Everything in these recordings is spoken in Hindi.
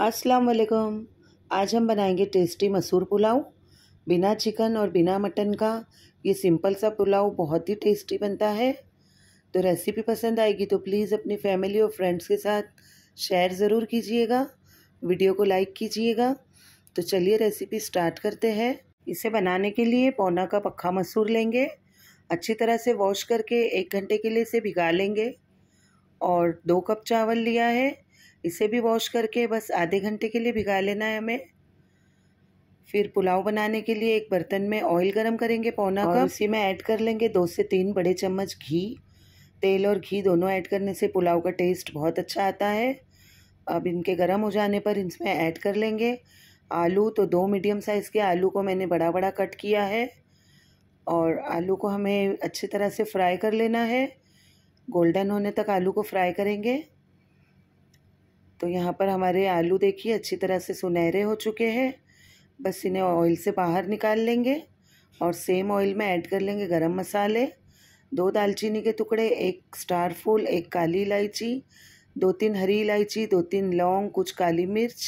अस्सलाम वालेकुम आज हम बनाएंगे टेस्टी मसूर पुलाव बिना चिकन और बिना मटन का ये सिंपल सा पुलाव बहुत ही टेस्टी बनता है तो रेसिपी पसंद आएगी तो प्लीज़ अपनी फैमिली और फ्रेंड्स के साथ शेयर ज़रूर कीजिएगा वीडियो को लाइक कीजिएगा तो चलिए रेसिपी स्टार्ट करते हैं इसे बनाने के लिए पौना का पक्का मसूर लेंगे अच्छी तरह से वॉश करके एक घंटे के लिए इसे भिगा लेंगे और दो कप चावल लिया है इसे भी वॉश करके बस आधे घंटे के लिए भिगा लेना है हमें फिर पुलाव बनाने के लिए एक बर्तन में ऑयल गरम करेंगे पौना कप उसी में ऐड कर लेंगे दो से तीन बड़े चम्मच घी तेल और घी दोनों ऐड करने से पुलाव का टेस्ट बहुत अच्छा आता है अब इनके गर्म हो जाने पर इसमें ऐड कर लेंगे आलू तो दो मीडियम साइज़ के आलू को मैंने बड़ा बड़ा कट किया है और आलू को हमें अच्छी तरह से फ्राई कर लेना है गोल्डन होने तक आलू को फ्राई करेंगे तो यहाँ पर हमारे आलू देखिए अच्छी तरह से सुनहरे हो चुके हैं बस इन्हें ऑयल से बाहर निकाल लेंगे और सेम ऑयल में ऐड कर लेंगे गरम मसाले दो दालचीनी के टुकड़े एक स्टार फूल एक काली इलायची दो तीन हरी इलायची दो तीन लौंग कुछ काली मिर्च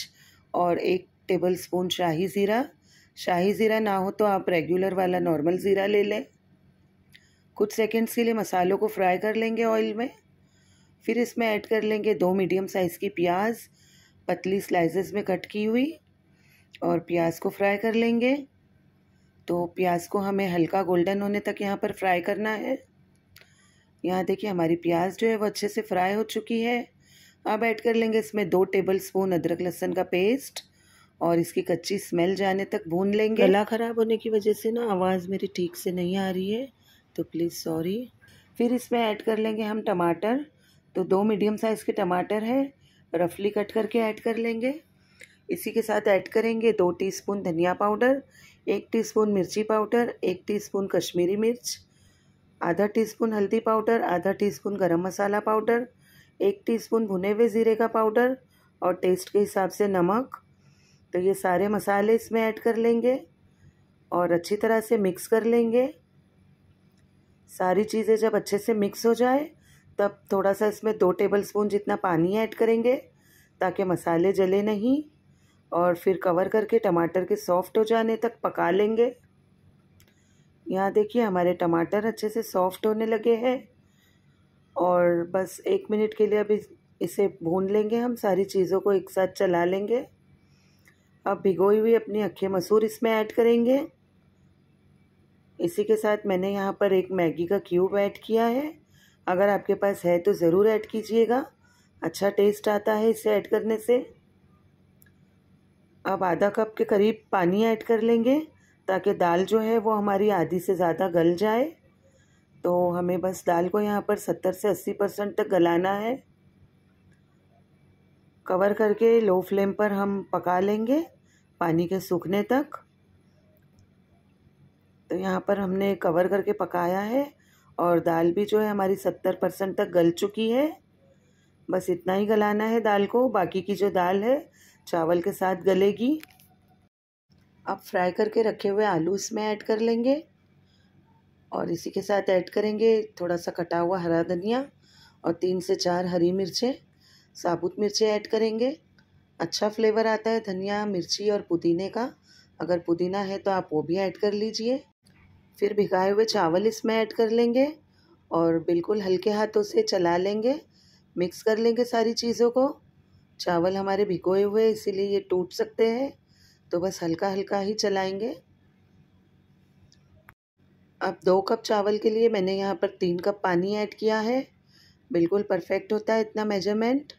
और एक टेबल स्पून शाही ज़ीरा शाही ज़ीरा ना हो तो आप रेगुलर वाला नॉर्मल ज़ीरा ले लें कुछ सेकेंड्स के लिए मसालों को फ्राई कर लेंगे ऑयल में फिर इसमें ऐड कर लेंगे दो मीडियम साइज़ की प्याज पतली स्लाइसेस में कट की हुई और प्याज को फ्राई कर लेंगे तो प्याज को हमें हल्का गोल्डन होने तक यहाँ पर फ्राई करना है यहाँ देखिए हमारी प्याज जो है वो अच्छे से फ्राई हो चुकी है अब ऐड कर लेंगे इसमें दो टेबल स्पून अदरक लहसन का पेस्ट और इसकी कच्ची स्मेल जाने तक भून लेंगे गला ख़राब होने की वजह से ना आवाज़ मेरी ठीक से नहीं आ रही है तो प्लीज़ सॉरी फिर इसमें ऐड कर लेंगे हम टमाटर तो दो मीडियम साइज़ के टमाटर है रफली कट करके ऐड कर लेंगे इसी के साथ ऐड करेंगे दो टीस्पून धनिया पाउडर एक टीस्पून मिर्ची पाउडर एक टीस्पून कश्मीरी मिर्च आधा टीस्पून हल्दी पाउडर आधा टीस्पून गरम मसाला पाउडर एक टीस्पून भुने हुए ज़ीरे का पाउडर और टेस्ट के हिसाब से नमक तो ये सारे मसाले इसमें ऐड कर लेंगे और अच्छी तरह से मिक्स कर लेंगे सारी चीज़ें जब अच्छे से मिक्स हो जाए तब थोड़ा सा इसमें दो टेबल स्पून जितना पानी ऐड करेंगे ताकि मसाले जले नहीं और फिर कवर करके टमाटर के सॉफ़्ट हो जाने तक पका लेंगे यहाँ देखिए हमारे टमाटर अच्छे से सॉफ़्ट होने लगे हैं और बस एक मिनट के लिए अभी इसे भून लेंगे हम सारी चीज़ों को एक साथ चला लेंगे अब भिगोई हुई अपनी अक्खे मसूर इसमें ऐड करेंगे इसी के साथ मैंने यहाँ पर एक मैगी का क्यूब ऐड किया है अगर आपके पास है तो ज़रूर ऐड कीजिएगा अच्छा टेस्ट आता है इसे ऐड करने से अब आधा कप के करीब पानी ऐड कर लेंगे ताकि दाल जो है वो हमारी आधी से ज़्यादा गल जाए तो हमें बस दाल को यहाँ पर सत्तर से अस्सी परसेंट तक गलाना है कवर करके लो फ्लेम पर हम पका लेंगे पानी के सूखने तक तो यहाँ पर हमने कवर करके पकाया है और दाल भी जो है हमारी सत्तर परसेंट तक गल चुकी है बस इतना ही गलाना है दाल को बाकी की जो दाल है चावल के साथ गलेगी अब फ्राई करके रखे हुए आलू इसमें ऐड कर लेंगे और इसी के साथ ऐड करेंगे थोड़ा सा कटा हुआ हरा धनिया और तीन से चार हरी मिर्चें साबुत मिर्चें ऐड करेंगे अच्छा फ्लेवर आता है धनिया मिर्ची और पुदीने का अगर पुदीना है तो आप वो भी ऐड कर लीजिए फिर भिगाए हुए चावल इसमें ऐड कर लेंगे और बिल्कुल हल्के हाथों से चला लेंगे मिक्स कर लेंगे सारी चीज़ों को चावल हमारे भिगोए हुए इसीलिए ये टूट सकते हैं तो बस हल्का हल्का ही चलाएंगे अब दो कप चावल के लिए मैंने यहाँ पर तीन कप पानी ऐड किया है बिल्कुल परफेक्ट होता है इतना मेजरमेंट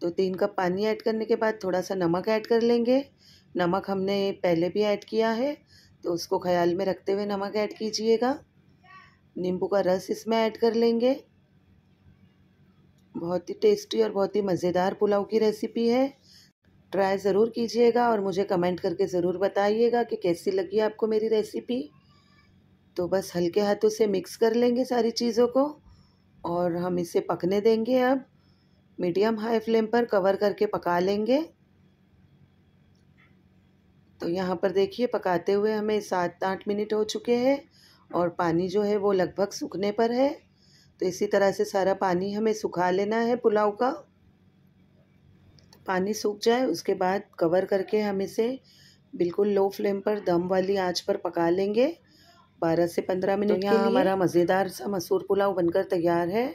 तो तीन कप पानी ऐड करने के बाद थोड़ा सा नमक ऐड कर लेंगे नमक हमने पहले भी ऐड किया है तो उसको ख्याल में रखते हुए नमक ऐड कीजिएगा नींबू का रस इसमें ऐड कर लेंगे बहुत ही टेस्टी और बहुत ही मज़ेदार पुलाव की रेसिपी है ट्राई ज़रूर कीजिएगा और मुझे कमेंट करके ज़रूर बताइएगा कि कैसी लगी आपको मेरी रेसिपी तो बस हल्के हाथों से मिक्स कर लेंगे सारी चीज़ों को और हम इसे पकने देंगे अब मीडियम हाई फ्लेम पर कवर करके पका लेंगे तो यहाँ पर देखिए पकाते हुए हमें सात आठ मिनट हो चुके हैं और पानी जो है वो लगभग सूखने पर है तो इसी तरह से सारा पानी हमें सुखा लेना है पुलाव का तो पानी सूख जाए उसके बाद कवर करके हम इसे बिल्कुल लो फ्लेम पर दम वाली आंच पर पका लेंगे बारह से पंद्रह मिनट तो यहाँ हमारा मज़ेदार सा मसूर पुलाव बनकर तैयार है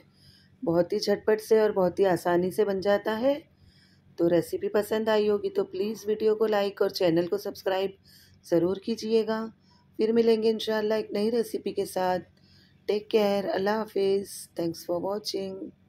बहुत ही झटपट से और बहुत ही आसानी से बन जाता है तो रेसिपी पसंद आई होगी तो प्लीज़ वीडियो को लाइक और चैनल को सब्सक्राइब ज़रूर कीजिएगा फिर मिलेंगे इन एक नई रेसिपी के साथ टेक केयर अल्लाह हाफिज़ थैंक्स फॉर वॉचिंग